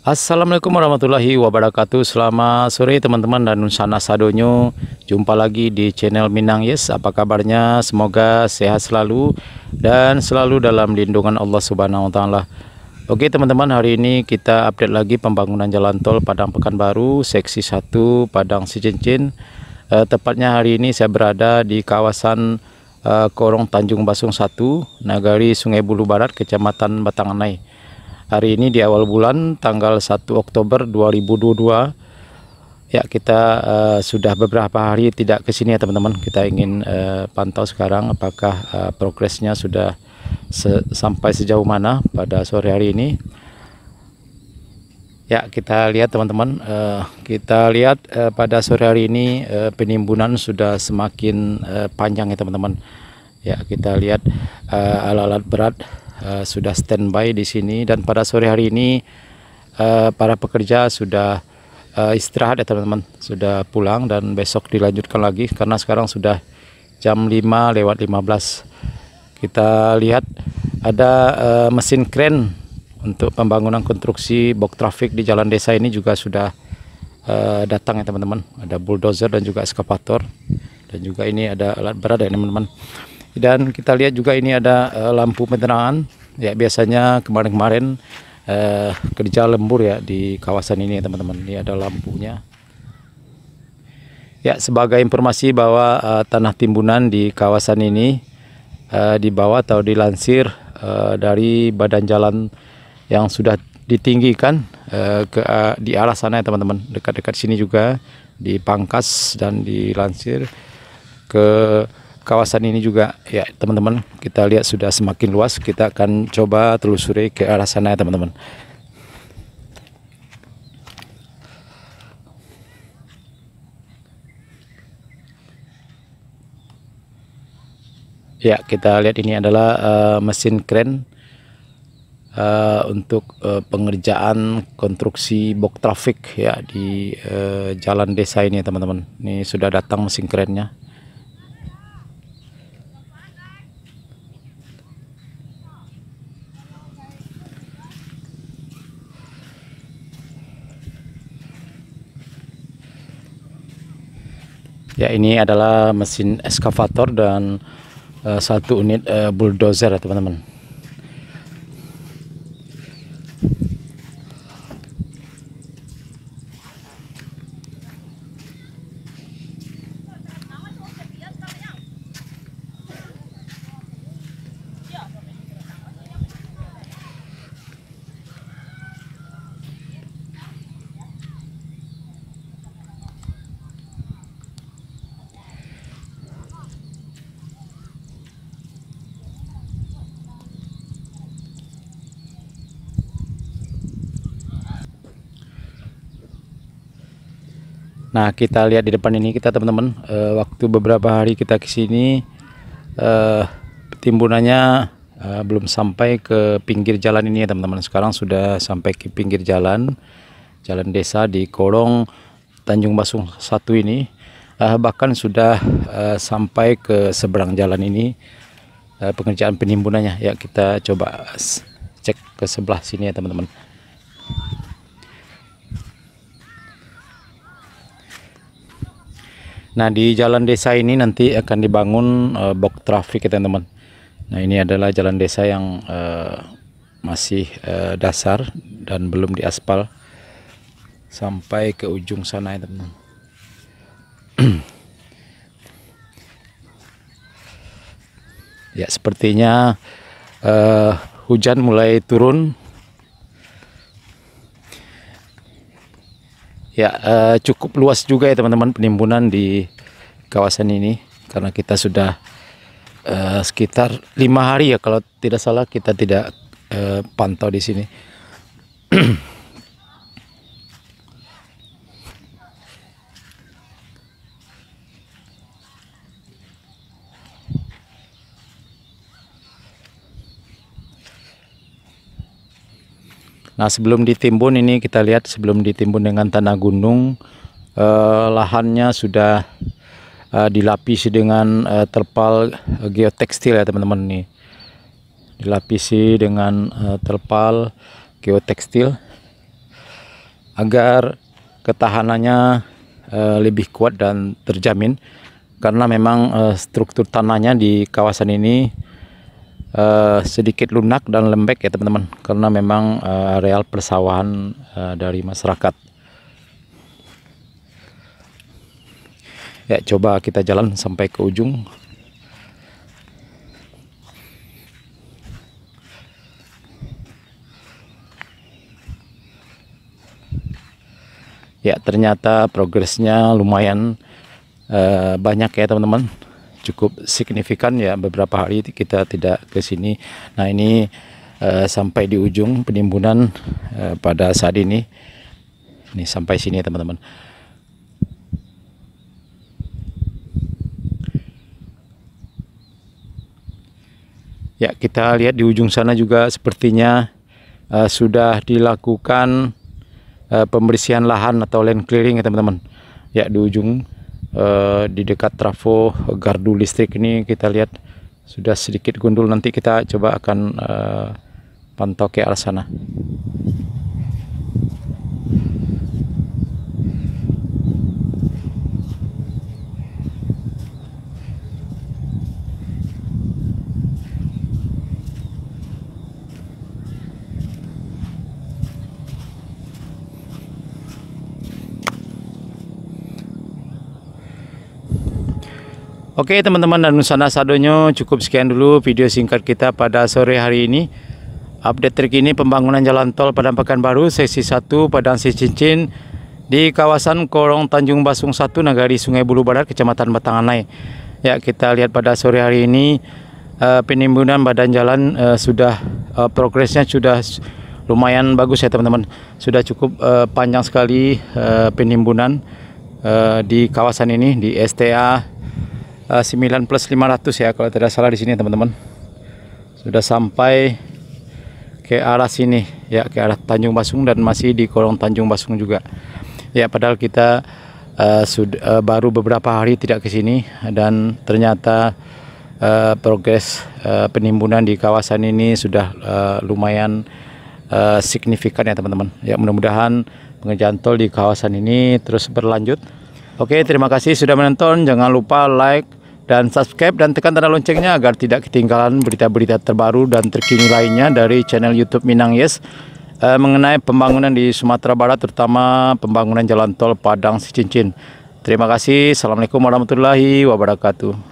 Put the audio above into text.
Assalamualaikum warahmatullahi wabarakatuh Selamat sore teman-teman dan sana sadonyo Jumpa lagi di channel Minang Yes Apa kabarnya? Semoga sehat selalu Dan selalu dalam lindungan Allah subhanahu wa ta'ala Oke teman-teman hari ini kita update lagi pembangunan jalan tol Padang Pekanbaru Seksi 1 Padang Sijincin eh, Tepatnya hari ini saya berada di kawasan eh, Korong Tanjung Basung 1 Nagari Sungai Bulu Barat Kecamatan Batanganai hari ini di awal bulan tanggal 1 Oktober 2022 ya kita uh, sudah beberapa hari tidak ke sini ya teman-teman kita ingin uh, pantau sekarang apakah uh, progresnya sudah se sampai sejauh mana pada sore hari ini ya kita lihat teman-teman uh, kita lihat uh, pada sore hari ini uh, penimbunan sudah semakin uh, panjang ya teman-teman ya kita lihat uh, alat -alat berat Eh, sudah standby di sini dan pada sore hari ini uh, para pekerja sudah uh, istirahat ya teman-teman sudah pulang dan besok dilanjutkan lagi karena sekarang sudah jam 5 lewat 15 kita lihat ada uh, mesin kren untuk pembangunan konstruksi box traffic di jalan desa ini juga sudah uh, datang ya teman-teman ada bulldozer dan juga eskavator dan juga ini ada alat berat ya teman-teman dan kita lihat juga ini ada uh, lampu penerangan Ya biasanya kemarin-kemarin eh, kerja lembur ya di kawasan ini teman-teman. Ini ada lampunya. Ya sebagai informasi bahwa eh, tanah timbunan di kawasan ini eh, dibawa atau dilansir eh, dari badan jalan yang sudah ditinggikan eh, ke eh, di arah sana ya teman-teman. Dekat-dekat sini juga dipangkas dan dilansir ke kawasan ini juga ya teman-teman kita lihat sudah semakin luas kita akan coba telusuri ke arah sana ya teman-teman Ya, kita lihat ini adalah uh, mesin kren uh, untuk uh, pengerjaan konstruksi box traffic ya di uh, jalan desa ini teman-teman. Ini sudah datang mesin kerennya. Ya ini adalah mesin eskavator dan uh, satu unit uh, bulldozer ya, teman-teman. Nah kita lihat di depan ini kita teman-teman eh, waktu beberapa hari kita kesini eh, timbunannya eh, belum sampai ke pinggir jalan ini ya teman-teman sekarang sudah sampai ke pinggir jalan jalan desa di kolong Tanjung Basung satu ini eh, bahkan sudah sampai ke seberang jalan ini pekerjaan pengerjaan penimbunannya ya kita coba cek ke sebelah sini ya teman-teman Nah di jalan desa ini nanti akan dibangun uh, box traffic ya teman-teman. Nah ini adalah jalan desa yang uh, masih uh, dasar dan belum diaspal sampai ke ujung sana ya teman-teman. ya sepertinya uh, hujan mulai turun Ya, eh, cukup luas juga ya teman-teman penimbunan di kawasan ini karena kita sudah eh, sekitar lima hari ya kalau tidak salah kita tidak eh, pantau di sini. Nah sebelum ditimbun ini kita lihat sebelum ditimbun dengan tanah gunung eh, lahannya sudah eh, dilapisi dengan eh, terpal eh, geotekstil ya teman-teman nih dilapisi dengan eh, terpal geotekstil agar ketahanannya eh, lebih kuat dan terjamin karena memang eh, struktur tanahnya di kawasan ini uh, sedikit lunak dan lembek ya teman-teman karena memang uh, areal persawahan uh, dari masyarakat ya coba kita jalan sampai ke ujung ya ternyata progresnya lumayan uh, banyak ya teman-teman cukup signifikan ya beberapa hari kita tidak ke sini. Nah ini uh, sampai di ujung penimbunan uh, pada saat ini. Ini sampai sini teman-teman. Ya kita lihat di ujung sana juga sepertinya uh, sudah dilakukan uh, pembersihan lahan atau land clearing ya teman-teman. Ya di ujung eh, di dekat trafo gardu listrik ini kita lihat sudah sedikit gundul nanti kita coba akan eh, pantau ke arah sana Oke teman-teman dan Nusana Sadonyo cukup sekian dulu video singkat kita pada sore hari ini. Update terkini pembangunan jalan tol Padang Pekanbaru Sesi 1 Padang cincin di kawasan Korong Tanjung Basung 1 Nagari Sungai Bulu Barat Kecamatan Batanganai. Ya kita lihat pada sore hari ini uh, penimbunan badan jalan uh, sudah uh, progresnya sudah lumayan bagus ya teman-teman. Sudah cukup uh, panjang sekali uh, penimbunan uh, di kawasan ini di STA Eh, sembilan 9 plus 500 ya kalau tidak salah di sini teman-teman sudah sampai ke arah sini ya ke arah Tanjung Basung dan masih di kolong Tanjung Basung juga ya padahal kita uh, eh, sudah eh, uh, baru beberapa hari tidak ke sini dan ternyata uh, progres uh, penimbunan di kawasan ini sudah uh, lumayan uh, signifikan ya teman-teman ya mudah-mudahan pengerjaan tol di kawasan ini terus berlanjut Oke, terima kasih sudah menonton. Jangan lupa like, dan subscribe dan tekan tanda loncengnya agar tidak ketinggalan berita-berita terbaru dan terkini lainnya dari channel YouTube Minang Yes eh, mengenai pembangunan di Sumatera Barat terutama pembangunan jalan tol Padang Sicincin. Terima kasih. Assalamualaikum warahmatullahi wabarakatuh.